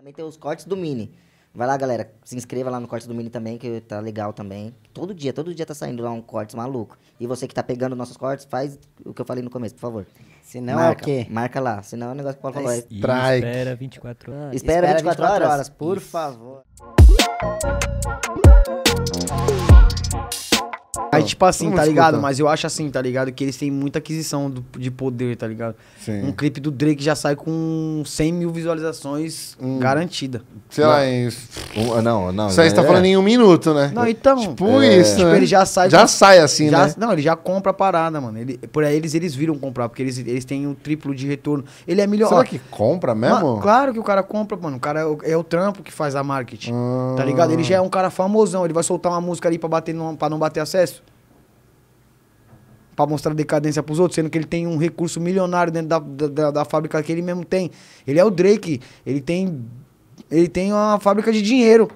Também tem os cortes do Mini. Vai lá, galera. Se inscreva lá no corte do Mini também, que tá legal também. Todo dia, todo dia tá saindo lá um corte maluco. E você que tá pegando nossos cortes, faz o que eu falei no começo, por favor. Se não é o quê? Marca lá. Se não é o negócio que o Paulo tá falou. Espera 24 horas. Espera 24, horas, por Isso. favor. Mas, tipo assim, tá ligado? Mas eu acho assim, tá ligado? Que eles têm muita aquisição do, de poder, tá ligado? Sim. Um clipe do Drake já sai com 100 mil visualizações hum. garantida. Sei lá, em... Um, ah, não, não. Isso aí você tá é. falando em um minuto, né? Não, então. Tipo é. isso. Tipo, né? ele já sai. Já com, sai assim, já, né? Não, ele já compra a parada, mano. Ele, por aí eles, eles viram comprar, porque eles, eles têm um triplo de retorno. Ele é melhor. Será que compra mesmo? claro que o cara compra, mano. O cara é, é o trampo que faz a marketing. Hum. Tá ah. ligado? Ele já é um cara famosão. Ele vai soltar uma música ali pra, bater, pra não bater acesso para mostrar decadência pros outros, sendo que ele tem um recurso milionário dentro da, da, da, fábrica que ele mesmo tem. Ele é o Drake, ele tem. Ele tem uma fábrica de dinheiro.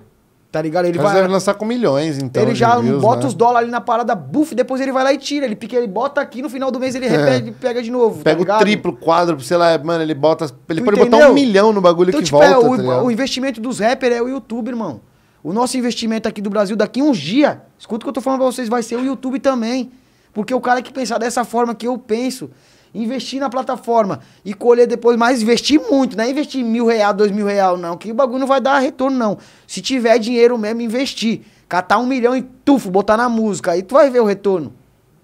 Tá ligado? Ele Mas vai. lançar com milhões, então. Ele já bota né? os dólares ali na parada, buff, depois ele vai lá e tira. Ele, pica, ele bota aqui, no final do mês ele repete, é. pega de novo. Tá pega tá o triplo, quadro, sei lá, mano, ele bota. Ele tu pode entendeu? botar um milhão no bagulho então, que tipo, é, volta. É, o, tá o investimento dos rappers é o YouTube, irmão. O nosso investimento aqui do Brasil, daqui uns dias, escuta o que eu tô falando pra vocês, vai ser o YouTube também. Porque o cara que pensar dessa forma que eu penso, investir na plataforma e colher depois, mas investir muito, não é investir mil real, dois mil real, não, que o bagulho não vai dar retorno, não. Se tiver dinheiro mesmo, investir. Catar um milhão e tufo, botar na música, aí tu vai ver o retorno.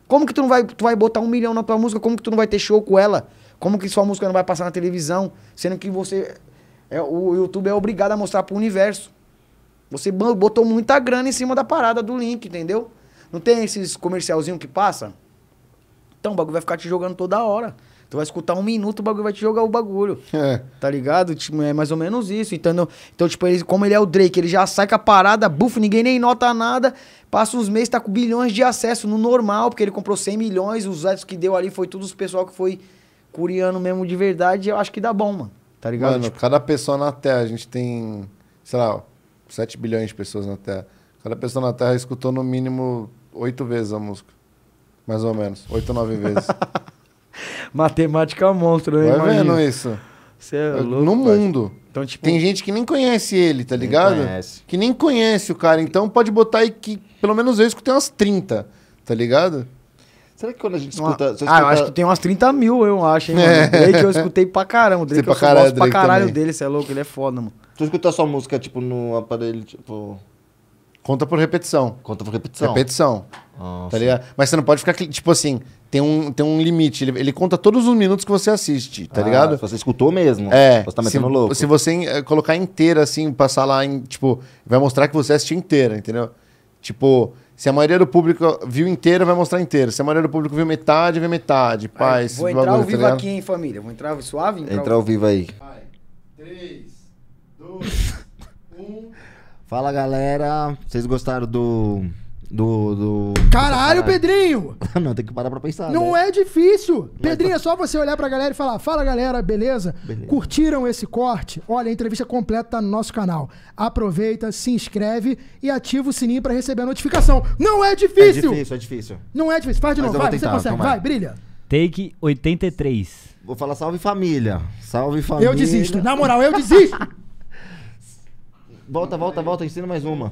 Como que tu não vai, tu vai botar um milhão na tua música, como que tu não vai ter show com ela? Como que sua música não vai passar na televisão, sendo que você, é, o YouTube é obrigado a mostrar pro universo. Você botou muita grana em cima da parada do link, entendeu? Não tem esses comercialzinho que passa? Então o bagulho vai ficar te jogando toda hora. Tu vai escutar um minuto, o bagulho vai te jogar o bagulho. É. Tá ligado? Tipo, é mais ou menos isso. então Então, tipo, ele, como ele é o Drake, ele já sai com a parada, bufo, ninguém nem nota nada. Passa uns meses, tá com bilhões de acesso no normal, porque ele comprou 100 milhões, os atos que deu ali foi tudo os pessoal que foi coreano mesmo de verdade. Eu acho que dá bom, mano. Tá ligado? Mano, tipo... cada pessoa na Terra, a gente tem, sei lá, 7 bilhões de pessoas na Terra. Cada pessoa na Terra escutou no mínimo oito vezes a música. Mais ou menos. Oito, nove vezes. Matemática é monstro, hein? Né? Vai vendo isso. Você é louco, no mundo. Então, tipo... Tem gente que nem conhece ele, tá ligado? Conhece. Que nem conhece o cara. Então pode botar aí que pelo menos eu escutei umas 30, tá ligado? Será que quando a gente escuta. Uma... Escuta... Ah, eu acho que tem umas 30 mil, eu acho, hein, mano. É. Drake eu escutei pra caramba. O Drake Você eu caralho, gosto pra caralho também. dele, você é louco, ele é foda, mano. Tu escutar sua música, tipo, no aparelho, tipo. Conta por repetição. Conta por repetição. Repetição. Nossa. Tá ligado? Mas você não pode ficar, tipo assim, tem um, tem um limite. Ele, ele conta todos os minutos que você assiste, tá ah, ligado? Se você escutou mesmo. É. Você tá metendo se, louco. Se você eh, colocar inteira, assim, passar lá em, tipo, vai mostrar que você assistiu inteira, entendeu? Tipo, se a maioria do público viu inteira, vai mostrar inteira. Se a maioria do público viu metade, vê metade. Paz. Vou entrar bagulho, ao tá vivo tá aqui, hein, família? Vou entrar suave? Entrar entrar ao vivo aí. Vai. Três. Fala galera, vocês gostaram do. Do. do... Caralho, Pedrinho! não, tem que parar pra pensar. Não né? é difícil! Mas é Pedrinho, tá... é só você olhar pra galera e falar: fala galera, beleza? beleza? Curtiram esse corte? Olha, a entrevista completa tá no nosso canal. Aproveita, se inscreve e ativa o sininho pra receber a notificação. Não é difícil! É difícil, é difícil. Não é difícil. Faz de Mas novo, vai, tentar, você consegue, vai, vai, brilha. Take 83. Vou falar salve família. Salve família. Eu desisto. Na moral, eu desisto. Volta, volta, volta, ensina mais uma.